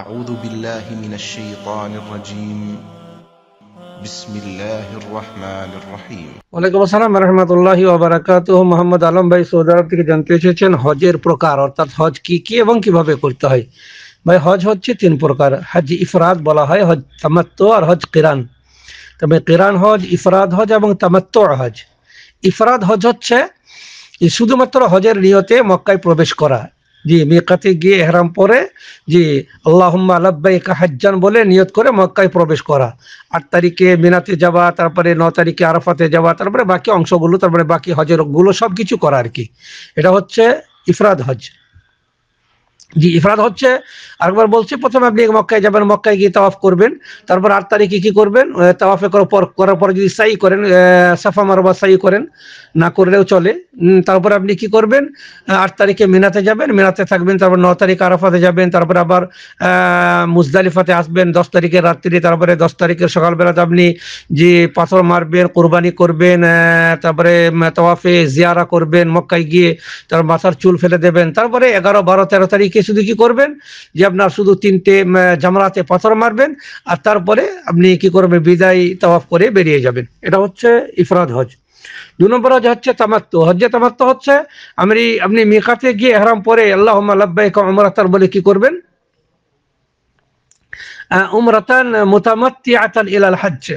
أعوذ بالله من الشيطان الرجيم بسم الله الرحمن الرحيم ওয়ালাইকুম আসসালাম রাহমাতুল্লাহি ওয়া বারাকাতুহু মোহাম্মদ আলম ভাই সৌদি থেকে জানতে চেয়েছেন হজের প্রকার অর্থাৎ হজ কি কি এবং কিভাবে করতে হয় ভাই হজ হচ্ছে তিন প্রকার হজ ইফরাদ বলা হয় হজ তামাত্তু আর হজ কিরান তবে কিরান হজ ইফরাদ হজ এবং তামাত্তু হজ ইফরাদ হজ হচ্ছে শুধুমাত্র হজের নিয়তে মক্কায় প্রবেশ করা জি মেকাতে গিয়ে এহরাম পরে জি আল্লাহম্মা লাব্বাইকা হাজ্জান বলে নিয়ত করে মক্কায় প্রবেশ করা আট তারিখে মিনাতে যাওয়া তারপরে ন তারিখে আরাফাতে যাওয়া তারপরে বাকি অংশগুলো তারপরে বাকি হজের গুলো সব কিছু করা আর কি এটা হচ্ছে ইফরাদ হজ জি ইফরাদ হচ্ছে আরেকবার বলছি প্রথমে আপনি মক্কায় যাবেন মক্কায় গিয়ে তাওয়াফ করবেন তারপর আট তারিখে কি করবেন তাওয়াফে করার পর করার পর যদি সাই করেন সাফা মারবা সাই করেন না করলেও চলে তারপর আপনি কি করবেন আট তারিখে মিনাতে যাবেন মিনাতে থাকবেন তারপর ন তারিখ আরাফাতে যাবেন তারপর আবার মুজদালিফাতে আসবেন দশ তারিখের রাত্রি তারপরে দশ তারিখের সকালবেলাতে আপনি যে পাথর মারবেন কোরবানি করবেন তারপরে তাওয়াফে জিয়ারা করবেন মক্কায় গিয়ে তারপর মাথার চুল ফেলে দেবেন তারপরে এগারো বারো তেরো তারিখ ব্যক্তিকে শুধু কি করবেন যে আপনার শুধু তিনটে জামরাতে পাথর মারবেন আর তারপরে আপনি কি করবেন বিদায় তাওয়াফ করে বেরিয়ে যাবেন এটা হচ্ছে ইফরাদ হজ দু নম্বর হজ হচ্ছে তামাত্তু হজ্জে তামাত্ম হচ্ছে আমি আপনি মেকাতে গিয়ে হারাম পরে আল্লাহ লাব্বাইক অমরাতার বলে কি করবেন উমরাতান মোতামাত্তি আতান ইলাল হজ্জে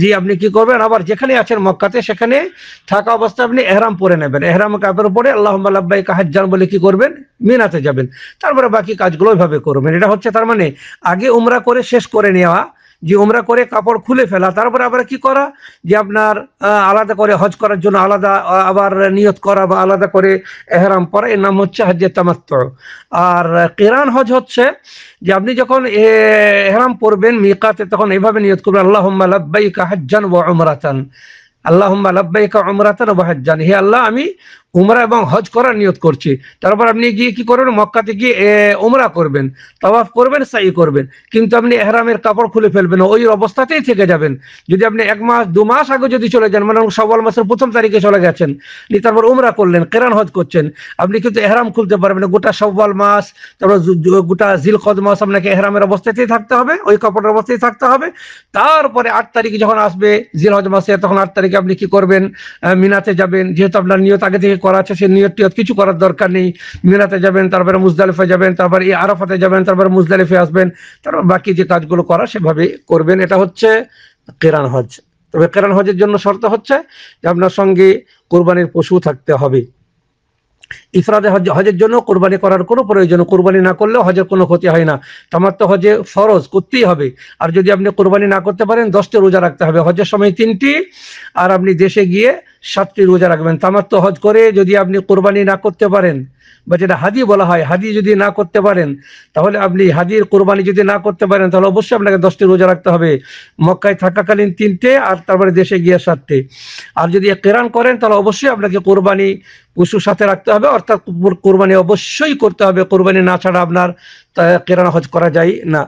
জি আপনি কি করবেন আবার যেখানে আছেন মক্কাতে সেখানে থাকা অবস্থায় আপনি এহরাম পরে নেবেন এহরাম কাপের পরে আল্লাহ কাহাজ কাহাজান বলে কি করবেন মিনাতে যাবেন তারপরে বাকি কাজগুলো ওইভাবে করবেন এটা হচ্ছে তার মানে আগে উমরা করে শেষ করে নেওয়া যে ওমরা করে কাপড় খুলে ফেলা তারপরে আবার কি করা যে আপনার আলাদা করে হজ করার জন্য আলাদা আবার নিয়ত করা বা আলাদা করে এহরাম পরা এর নাম হচ্ছে হজ্জে তামাত্ম আর কেরান হজ হচ্ছে যে আপনি যখন এহরাম পরবেন মিকাতে তখন এভাবে নিয়ত করবেন আল্লাহ লাব্বাইকা হজ্জান ওয়া উমরাতান আল্লাহ লাব্বাইকা উমরাতান ওয়া হজ্জান হে আল্লাহ আমি উমরা এবং হজ করার নিয়ত করছি তারপর আপনি গিয়ে কি করবেন মক্কাতে গিয়ে উমরা করবেন তবাফ করবেন সাই করবেন কিন্তু আপনি এহরামের কাপড় খুলে ফেলবেন ওই অবস্থাতেই থেকে যাবেন যদি আপনি এক মাস দু মাস আগে যদি চলে যান মানে সওয়াল মাসের প্রথম তারিখে চলে গেছেন নিয়ে তারপর উমরা করলেন কেরান হজ করছেন আপনি কিন্তু এহরাম খুলতে পারবেন গোটা সওয়াল মাস তারপর গোটা জিলকদ মাস আপনাকে এহরামের অবস্থাতেই থাকতে হবে ওই কাপড়ের অবস্থাতেই থাকতে হবে তারপরে আট তারিখে যখন আসবে জিল হজ মাসে তখন আট তারিখে আপনি কি করবেন মিনাতে যাবেন যেহেতু আপনার নিয়ত আগে থেকে করা আছে সেই নিয়ত টিয়ত কিছু করার দরকার নেই মিনাতে যাবেন তারপরে মুজদালিফে যাবেন তারপরে এই আরাফাতে যাবেন তারপরে মুজদালিফে আসবেন তারপর বাকি যে কাজগুলো করা সেভাবে করবেন এটা হচ্ছে কেরান হজ তবে কেরান হজের জন্য শর্ত হচ্ছে যে আপনার সঙ্গে কোরবানির পশু থাকতে হবে ইফরাদে হজ হজের জন্য কোরবানি করার কোনো প্রয়োজন কোরবানি না করলে হজের কোনো ক্ষতি হয় না তামার তো হজে ফরজ করতেই হবে আর যদি আপনি কোরবানি না করতে পারেন দশটি রোজা রাখতে হবে হজের সময় তিনটি আর আপনি দেশে গিয়ে সাতটি রোজা রাখবেন তামাত্ম হজ করে যদি আপনি কোরবানি না করতে পারেন বা যেটা হাদি বলা হয় হাদি যদি না করতে পারেন তাহলে আপনি হাদির কোরবানি যদি না করতে পারেন তাহলে অবশ্যই আপনাকে দশটি রোজা রাখতে হবে মক্কায় থাকাকালীন তিনটে আর তারপরে দেশে গিয়ে সাতটে আর যদি কেরান করেন তাহলে অবশ্যই আপনাকে কোরবানি পশুর সাথে রাখতে হবে অর্থাৎ কোরবানি অবশ্যই করতে হবে কোরবানি না ছাড়া আপনার কেরান হজ করা যায় না